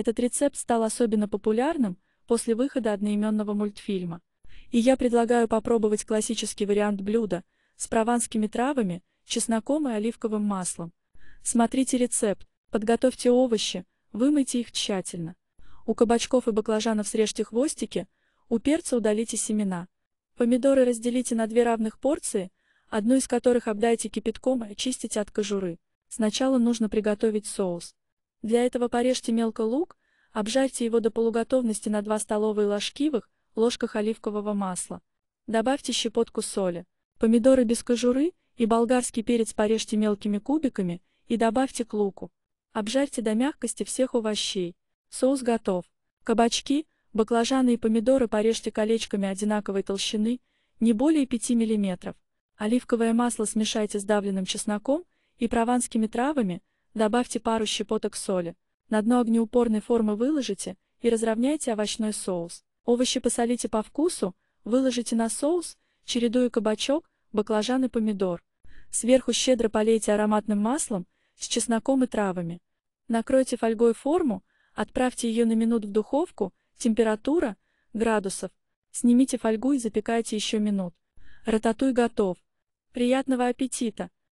Этот рецепт стал особенно популярным после выхода одноименного мультфильма. И я предлагаю попробовать классический вариант блюда с прованскими травами, чесноком и оливковым маслом. Смотрите рецепт, подготовьте овощи, вымойте их тщательно. У кабачков и баклажанов срежьте хвостики, у перца удалите семена. Помидоры разделите на две равных порции, одну из которых обдайте кипятком и очистите от кожуры. Сначала нужно приготовить соус. Для этого порежьте мелко лук, обжарьте его до полуготовности на 2 столовые ложкивых, ложках оливкового масла. Добавьте щепотку соли. Помидоры без кожуры и болгарский перец порежьте мелкими кубиками и добавьте к луку. Обжарьте до мягкости всех овощей. Соус готов. Кабачки, баклажаны и помидоры порежьте колечками одинаковой толщины, не более 5 мм. Оливковое масло смешайте с давленным чесноком и прованскими травами, Добавьте пару щепоток соли. На дно огнеупорной формы выложите и разровняйте овощной соус. Овощи посолите по вкусу, выложите на соус, чередуя кабачок, баклажан и помидор. Сверху щедро полейте ароматным маслом с чесноком и травами. Накройте фольгой форму, отправьте ее на минут в духовку, температура, градусов. Снимите фольгу и запекайте еще минут. Рататуй готов. Приятного аппетита!